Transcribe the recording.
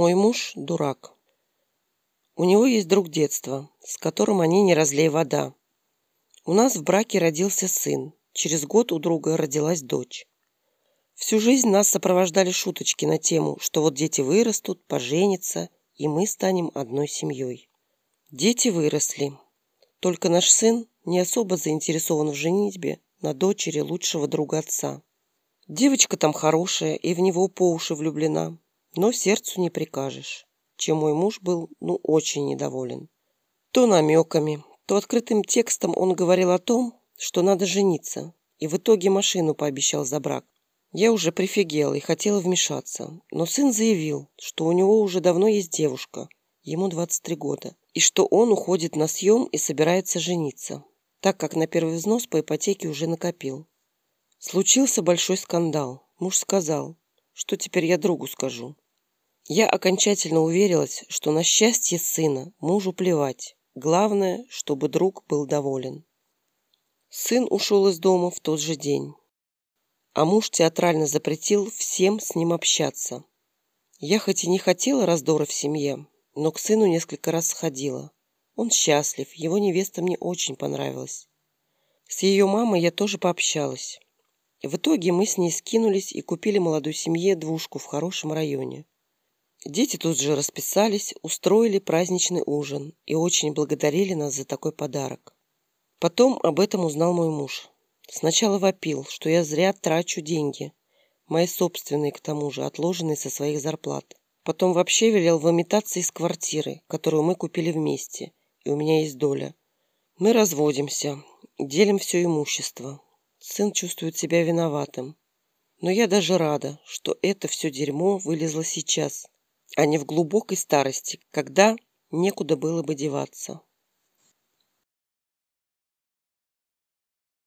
Мой муж – дурак. У него есть друг детства, с которым они не разлей вода. У нас в браке родился сын. Через год у друга родилась дочь. Всю жизнь нас сопровождали шуточки на тему, что вот дети вырастут, поженятся, и мы станем одной семьей. Дети выросли. Только наш сын не особо заинтересован в женитьбе на дочери лучшего друга отца. Девочка там хорошая и в него по уши влюблена но сердцу не прикажешь, чем мой муж был, ну, очень недоволен. То намеками, то открытым текстом он говорил о том, что надо жениться, и в итоге машину пообещал за брак. Я уже прифигела и хотела вмешаться, но сын заявил, что у него уже давно есть девушка, ему 23 года, и что он уходит на съем и собирается жениться, так как на первый взнос по ипотеке уже накопил. Случился большой скандал. Муж сказал, что теперь я другу скажу. Я окончательно уверилась, что на счастье сына мужу плевать. Главное, чтобы друг был доволен. Сын ушел из дома в тот же день. А муж театрально запретил всем с ним общаться. Я хоть и не хотела раздора в семье, но к сыну несколько раз сходила. Он счастлив, его невеста мне очень понравилась. С ее мамой я тоже пообщалась. В итоге мы с ней скинулись и купили молодой семье двушку в хорошем районе. Дети тут же расписались, устроили праздничный ужин и очень благодарили нас за такой подарок. Потом об этом узнал мой муж. Сначала вопил, что я зря трачу деньги, мои собственные, к тому же, отложенные со своих зарплат. Потом вообще велел выметаться из квартиры, которую мы купили вместе, и у меня есть доля. Мы разводимся, делим все имущество. Сын чувствует себя виноватым. Но я даже рада, что это все дерьмо вылезло сейчас, а не в глубокой старости, когда некуда было бы деваться.